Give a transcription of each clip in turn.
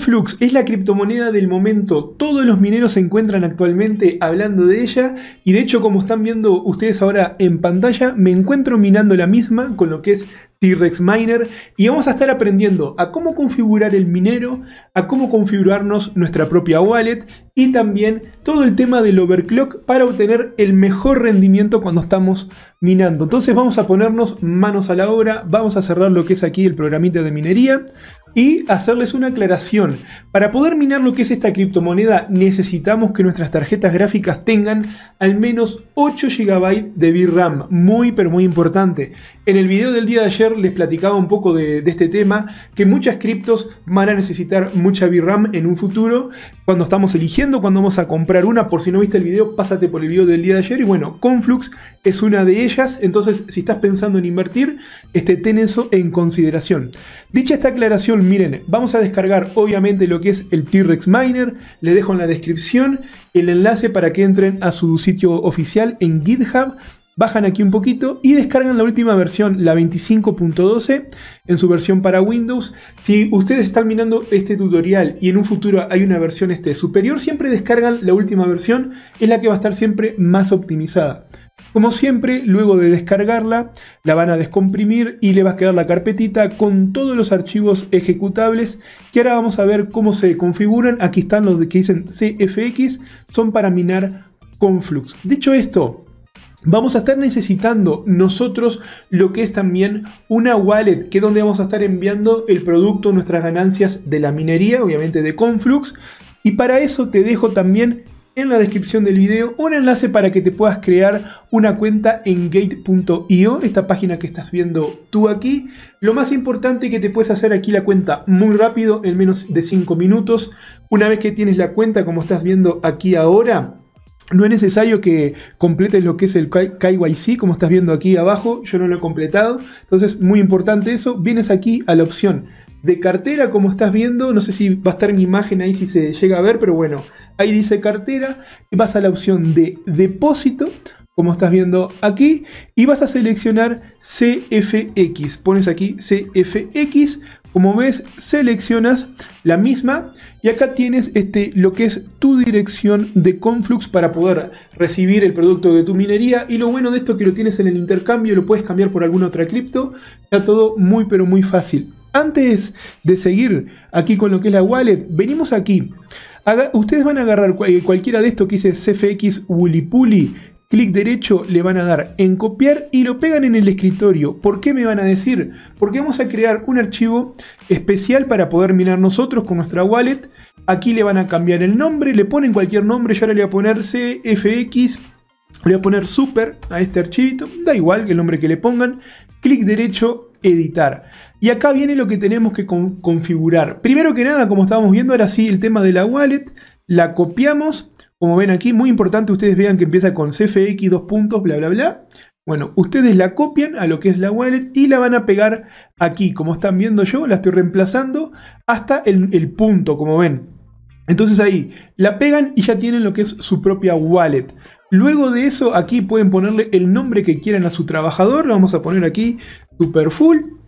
Flux es la criptomoneda del momento. Todos los mineros se encuentran actualmente hablando de ella. Y de hecho, como están viendo ustedes ahora en pantalla, me encuentro minando la misma, con lo que es T-Rex Miner y vamos a estar aprendiendo a cómo configurar el minero, a cómo configurarnos nuestra propia wallet y también todo el tema del overclock para obtener el mejor rendimiento cuando estamos minando. Entonces vamos a ponernos manos a la obra, vamos a cerrar lo que es aquí el programita de minería y hacerles una aclaración. Para poder minar lo que es esta criptomoneda necesitamos que nuestras tarjetas gráficas tengan al menos 8 GB de VRAM, muy pero muy importante. En el video del día de ayer les platicaba un poco de, este tema, que muchas criptos van a necesitar mucha VRAM en un futuro, cuando estamos eligiendo, cuando vamos a comprar una, por si no viste el video, pásate por el video del día de ayer y bueno, Conflux es una de ellas, entonces si estás pensando en invertir, este, ten eso en consideración. Dicha esta aclaración, miren, vamos a descargar obviamente lo que es el T-Rex Miner, les dejo en la descripción el enlace para que entren a su sitio oficial en GitHub bajan aquí un poquito y descargan la última versión, la 25.12, en su versión para Windows. Si ustedes están mirando este tutorial y en un futuro hay una versión este superior, siempre descargan la última versión, es la que va a estar siempre más optimizada. Como siempre, luego de descargarla, la van a descomprimir y le va a quedar la carpetita con todos los archivos ejecutables que ahora vamos a ver cómo se configuran. Aquí están los que dicen CFX, son para minar con Flux. Dicho esto, vamos a estar necesitando nosotros lo que es también una wallet, que es donde vamos a estar enviando el producto, nuestras ganancias de la minería, obviamente de Conflux. Y para eso te dejo también en la descripción del video un enlace para que te puedas crear una cuenta en gate.io, esta página que estás viendo tú aquí. Lo más importante es que te puedes hacer aquí la cuenta muy rápido, en menos de 5 minutos. Una vez que tienes la cuenta, como estás viendo aquí ahora, no es necesario que completes lo que es el KYC, como estás viendo aquí abajo, yo no lo he completado. Entonces, muy importante eso, vienes aquí a la opción de cartera, como estás viendo, no sé si va a estar mi imagen ahí si se llega a ver, pero bueno, ahí dice cartera, y vas a la opción de depósito, como estás viendo aquí, y vas a seleccionar CFX. Pones aquí CFX, como ves, seleccionas la misma y acá tienes este, lo que es tu dirección de Conflux para poder recibir el producto de tu minería. Y lo bueno de esto es que lo tienes en el intercambio, lo puedes cambiar por alguna otra cripto. Está todo muy pero muy fácil. Antes de seguir aquí con lo que es la wallet, venimos aquí. ustedes van a agarrar eh, cualquiera de estos que dice CFX Willipuli clic derecho, le van a dar en copiar y lo pegan en el escritorio. ¿Por qué me van a decir? Porque vamos a crear un archivo especial para poder mirar nosotros con nuestra wallet. Aquí le van a cambiar el nombre, le ponen cualquier nombre, yo ahora le voy a poner CFX, le voy a poner super a este archivito, da igual que el nombre que le pongan. Clic derecho, editar. Y acá viene lo que tenemos que configurar. Primero que nada, como estábamos viendo, ahora sí el tema de la wallet, la copiamos como ven aquí, muy importante, ustedes vean que empieza con CFX, dos puntos, bla, bla, bla. Bueno, ustedes la copian a lo que es la wallet y la van a pegar aquí. Como están viendo yo, la estoy reemplazando hasta el, punto, como ven. Entonces ahí, la pegan y ya tienen lo que es su propia wallet. Luego de eso, aquí pueden ponerle el nombre que quieran a su trabajador. vamos a poner aquí, Superfull.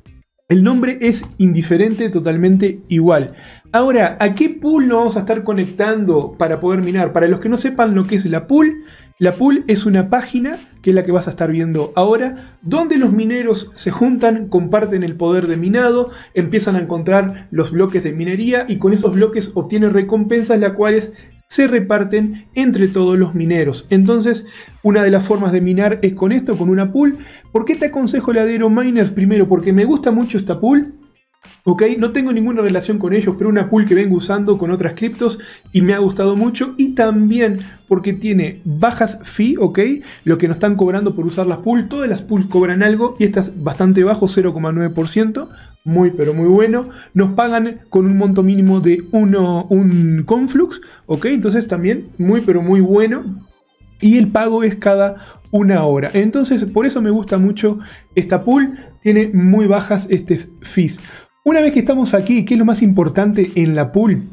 El nombre es indiferente, totalmente igual. Ahora, ¿a qué pool nos vamos a estar conectando para poder minar? Para los que no sepan lo que es la pool, la pool es una página, que es la que vas a estar viendo ahora, donde los mineros se juntan, comparten el poder de minado, empiezan a encontrar los bloques de minería y con esos bloques obtienen recompensas las cuales se reparten entre todos los mineros. Entonces, una de las formas de minar es con esto, con una pool. ¿Por qué te aconsejo ladero miners? Primero, porque me gusta mucho esta pool. Ok, no tengo ninguna relación con ellos, pero una pool que vengo usando con otras criptos y me ha gustado mucho. Y también porque tiene bajas fee, ok, lo que nos están cobrando por usar las pool. Todas las pool cobran algo y esta es bastante bajo, 0,9%. Muy, pero muy bueno. Nos pagan con un monto mínimo de uno, un conflux, ok, entonces también muy, pero muy bueno. Y el pago es cada una hora. Entonces, por eso me gusta mucho esta pool. Tiene muy bajas este fees. Una vez que estamos aquí, ¿qué es lo más importante en la pool?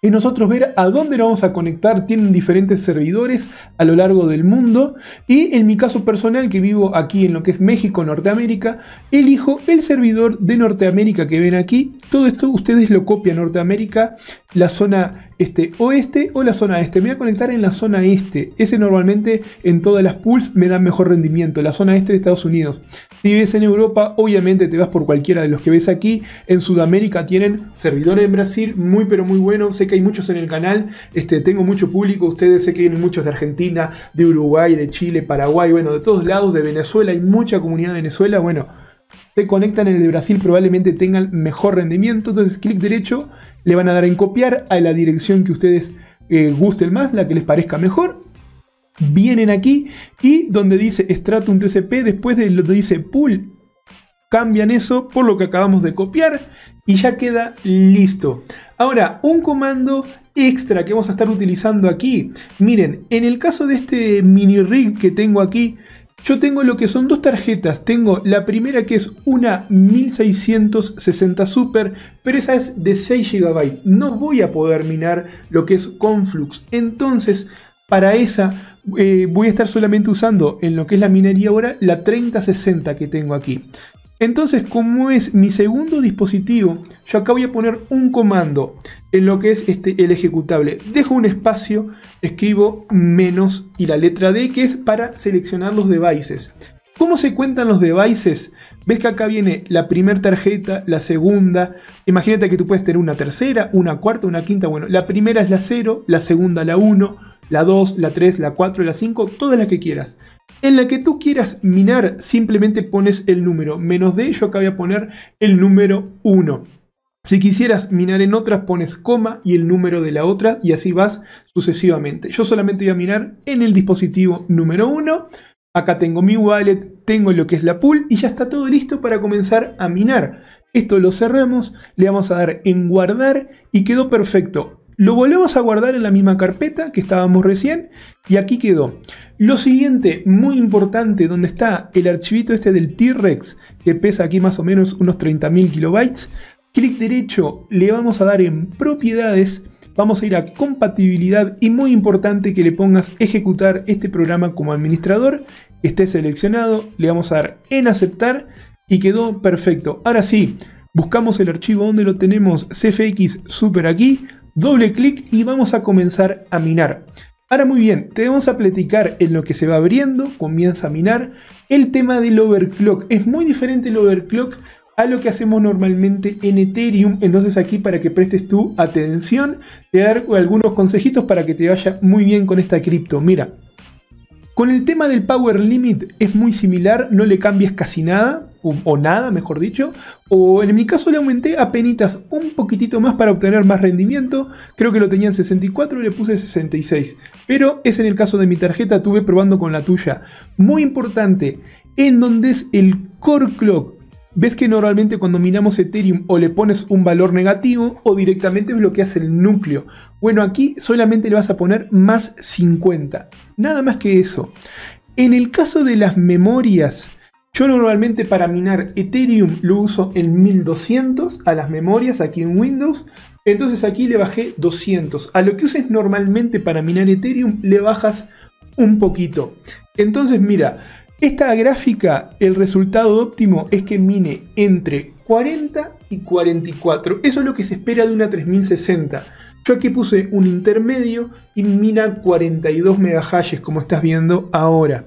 Es nosotros ver a dónde nos vamos a conectar. Tienen diferentes servidores a lo largo del mundo. Y en mi caso personal, que vivo aquí en lo que es México, Norteamérica, elijo el servidor de Norteamérica que ven aquí. Todo esto ustedes lo copian Norteamérica la zona este oeste o la zona este. Me voy a conectar en la zona este. Ese normalmente en todas las pools me da mejor rendimiento. La zona este de Estados Unidos. Si ves en Europa, obviamente te vas por cualquiera de los que ves aquí. En Sudamérica tienen servidores en Brasil, muy pero muy bueno. Sé que hay muchos en el canal. Este, tengo mucho público. Ustedes sé que vienen muchos de Argentina, de Uruguay, de Chile, Paraguay, bueno, de todos lados, de Venezuela. Hay mucha comunidad de Venezuela. Bueno se conectan en el Brasil probablemente tengan mejor rendimiento. Entonces clic derecho, le van a dar en copiar a la dirección que ustedes eh, gusten más, la que les parezca mejor. Vienen aquí y donde dice Stratum TCP, después de lo que dice Pool, cambian eso por lo que acabamos de copiar y ya queda listo. Ahora, un comando extra que vamos a estar utilizando aquí. Miren, en el caso de este mini rig que tengo aquí, yo tengo lo que son dos tarjetas. Tengo la primera que es una 1660 Super, pero esa es de 6 GB. No voy a poder minar lo que es Conflux. Entonces, para esa eh, voy a estar solamente usando en lo que es la minería ahora la 3060 que tengo aquí. Entonces, como es mi segundo dispositivo, yo acá voy a poner un comando en lo que es este, el ejecutable. Dejo un espacio, escribo menos y la letra D que es para seleccionar los devices. ¿Cómo se cuentan los devices? Ves que acá viene la primera tarjeta, la segunda. Imagínate que tú puedes tener una tercera, una cuarta, una quinta. Bueno, la primera es la 0, la segunda la 1, la 2, la 3, la 4, la 5, todas las que quieras. En la que tú quieras minar, simplemente pones el número menos de ello. acá voy a poner el número 1. Si quisieras minar en otras, pones coma y el número de la otra y así vas sucesivamente. Yo solamente voy a minar en el dispositivo número 1. Acá tengo mi wallet, tengo lo que es la pool y ya está todo listo para comenzar a minar. Esto lo cerramos, le vamos a dar en guardar y quedó perfecto. Lo volvemos a guardar en la misma carpeta que estábamos recién y aquí quedó. Lo siguiente, muy importante, donde está el archivito este del T-Rex, que pesa aquí más o menos unos 30.000 kilobytes, clic derecho, le vamos a dar en propiedades, vamos a ir a compatibilidad y muy importante que le pongas ejecutar este programa como administrador, esté seleccionado, le vamos a dar en aceptar y quedó perfecto. Ahora sí, buscamos el archivo donde lo tenemos, CFX Super aquí, doble clic y vamos a comenzar a minar. Ahora muy bien, te vamos a platicar en lo que se va abriendo, comienza a minar, el tema del overclock. Es muy diferente el overclock a lo que hacemos normalmente en Ethereum. Entonces aquí para que prestes tu atención, te voy dar algunos consejitos para que te vaya muy bien con esta cripto. Mira, con el tema del Power Limit es muy similar, no le cambias casi nada, o, nada, mejor dicho. O en mi caso le aumenté a penitas un poquitito más para obtener más rendimiento. Creo que lo tenía en 64 y le puse 66. Pero es en el caso de mi tarjeta, tuve probando con la tuya. Muy importante, en donde es el core clock ves que normalmente cuando minamos Ethereum o le pones un valor negativo o directamente bloqueas el núcleo. Bueno, aquí solamente le vas a poner más 50. Nada más que eso. En el caso de las memorias, yo normalmente para minar Ethereum lo uso en 1200 a las memorias aquí en Windows. Entonces aquí le bajé 200. A lo que uses normalmente para minar Ethereum le bajas un poquito. Entonces mira, esta gráfica, el resultado óptimo es que mine entre 40 y 44. Eso es lo que se espera de una 3060. Yo aquí puse un intermedio y mina 42 megahashes, como estás viendo ahora.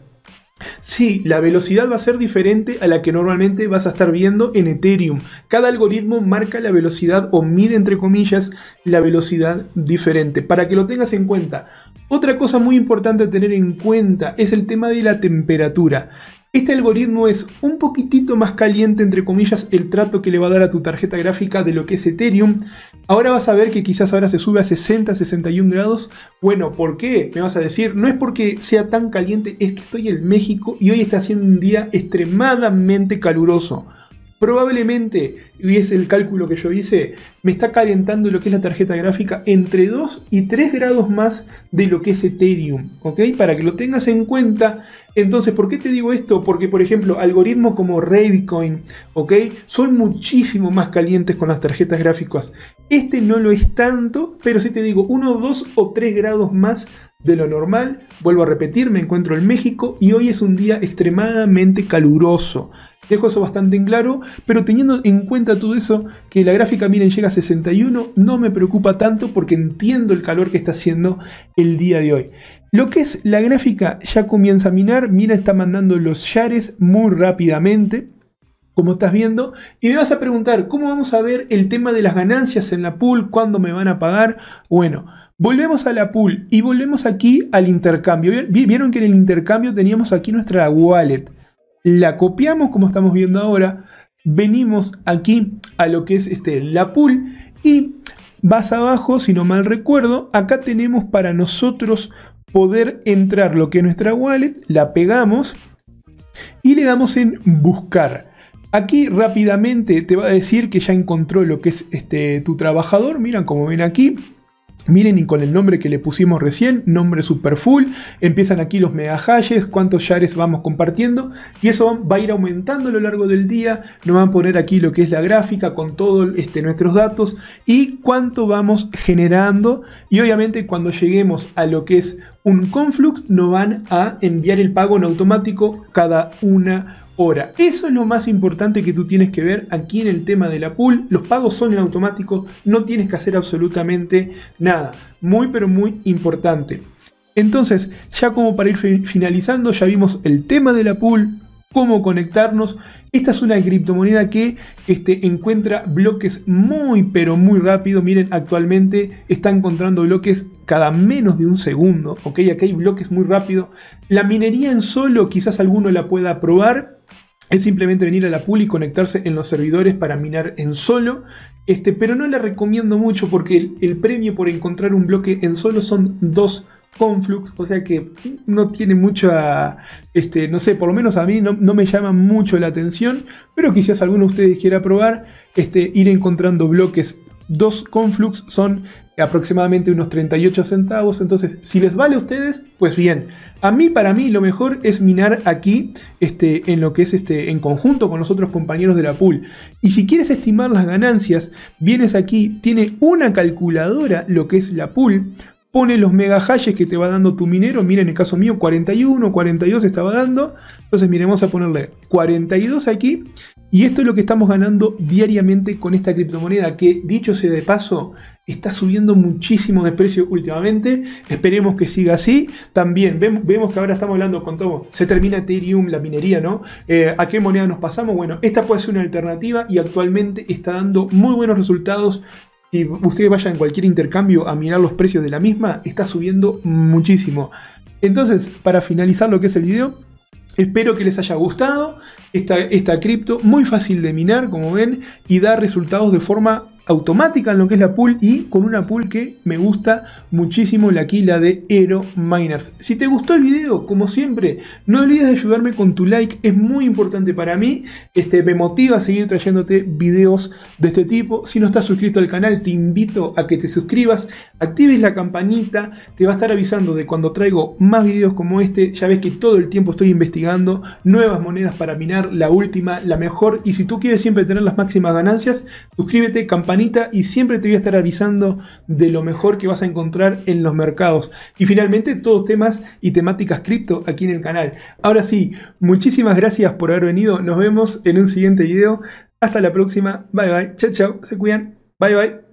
Sí, la velocidad va a ser diferente a la que normalmente vas a estar viendo en Ethereum. Cada algoritmo marca la velocidad o mide entre comillas la velocidad diferente. Para que lo tengas en cuenta, otra cosa muy importante a tener en cuenta es el tema de la temperatura. Este algoritmo es un poquitito más caliente, entre comillas, el trato que le va a dar a tu tarjeta gráfica de lo que es Ethereum. Ahora vas a ver que quizás ahora se sube a 60, 61 grados. Bueno, ¿por qué? Me vas a decir, no es porque sea tan caliente, es que estoy en México y hoy está haciendo un día extremadamente caluroso probablemente, y es el cálculo que yo hice, me está calentando lo que es la tarjeta gráfica entre 2 y 3 grados más de lo que es Ethereum, ¿ok? Para que lo tengas en cuenta. Entonces, ¿por qué te digo esto? Porque, por ejemplo, algoritmos como Raidcoin, ¿ok? Son muchísimo más calientes con las tarjetas gráficas. Este no lo es tanto, pero sí te digo 1, 2 o 3 grados más de lo normal. Vuelvo a repetir, me encuentro en México y hoy es un día extremadamente caluroso. Dejo eso bastante en claro, pero teniendo en cuenta todo eso, que la gráfica, miren, llega a 61, no me preocupa tanto porque entiendo el calor que está haciendo el día de hoy. Lo que es la gráfica ya comienza a minar, mira está mandando los yares muy rápidamente, como estás viendo, y me vas a preguntar, ¿cómo vamos a ver el tema de las ganancias en la pool? ¿Cuándo me van a pagar? Bueno, Volvemos a la pool y volvemos aquí al intercambio. Vieron que en el intercambio teníamos aquí nuestra wallet la copiamos como estamos viendo ahora, venimos aquí a lo que es este, la pool y vas abajo, si no mal recuerdo, acá tenemos para nosotros poder entrar lo que es nuestra wallet, la pegamos y le damos en buscar. Aquí rápidamente te va a decir que ya encontró lo que es este, tu trabajador, miran como ven aquí, Miren y con el nombre que le pusimos recién, nombre super full, empiezan aquí los mega cuántos yares vamos compartiendo y eso va a ir aumentando a lo largo del día, nos van a poner aquí lo que es la gráfica con todos este, nuestros datos y cuánto vamos generando y obviamente cuando lleguemos a lo que es un no no van a enviar el pago en automático cada una hora. Eso es lo más importante que tú tienes que ver aquí en el tema de la pool. Los pagos son en automático, no tienes que hacer absolutamente nada. Muy pero muy importante. Entonces, ya como para ir finalizando, ya vimos el tema de la pool, cómo conectarnos. Esta es una criptomoneda que este, encuentra bloques muy pero muy rápido. Miren, actualmente está encontrando bloques cada menos de un segundo. Ok, aquí hay bloques muy rápido. La minería en solo quizás alguno la pueda probar. Es simplemente venir a la pool y conectarse en los servidores para minar en solo. Este, pero no la recomiendo mucho porque el, premio por encontrar un bloque en solo son dos. Conflux, o sea que no tiene mucha, este, no sé, por lo menos a mí no, me llama mucho la atención, pero quizás alguno de ustedes quiera probar, este, ir encontrando bloques. Dos Conflux son aproximadamente unos 38 centavos, entonces si les vale a ustedes, pues bien. A mí, para mí, lo mejor es minar aquí, este, en lo que es este, en conjunto con los otros compañeros de la pool. Y si quieres estimar las ganancias, vienes aquí, tiene una calculadora, lo que es la pool, pone los mega hashes que te va dando tu minero. Mira, en el caso mío, 41, 42 estaba dando. Entonces, miremos vamos a ponerle 42 aquí. Y esto es lo que estamos ganando diariamente con esta criptomoneda, que dicho sea de paso, está subiendo muchísimo de precio últimamente. Esperemos que siga así. También vemos, que ahora estamos hablando con todo. Se termina Ethereum, la minería, ¿no? Eh, ¿A qué moneda nos pasamos? Bueno, esta puede ser una alternativa y actualmente está dando muy buenos resultados si ustedes vaya en cualquier intercambio a mirar los precios de la misma, está subiendo muchísimo. Entonces, para finalizar lo que es el video, espero que les haya gustado esta, esta cripto, muy fácil de minar, como ven, y da resultados de forma automática en lo que es la pool y con una pool que me gusta muchísimo la aquí, de Aero Miners. Si te gustó el video, como siempre, no olvides de ayudarme con tu like, es muy importante para mí, este, me motiva a seguir trayéndote videos de este tipo. Si no estás suscrito al canal, te invito a que te suscribas, actives la campanita, te va a estar avisando de cuando traigo más videos como este, ya ves que todo el tiempo estoy investigando nuevas monedas para minar, la última, la mejor, y si tú quieres siempre tener las máximas ganancias, suscríbete, campanita, y siempre te voy a estar avisando de lo mejor que vas a encontrar en los mercados. Y finalmente, todos temas y temáticas cripto aquí en el canal. Ahora sí, muchísimas gracias por haber venido. Nos vemos en un siguiente video. Hasta la próxima. Bye bye. Chao, chao. Se cuidan. Bye bye.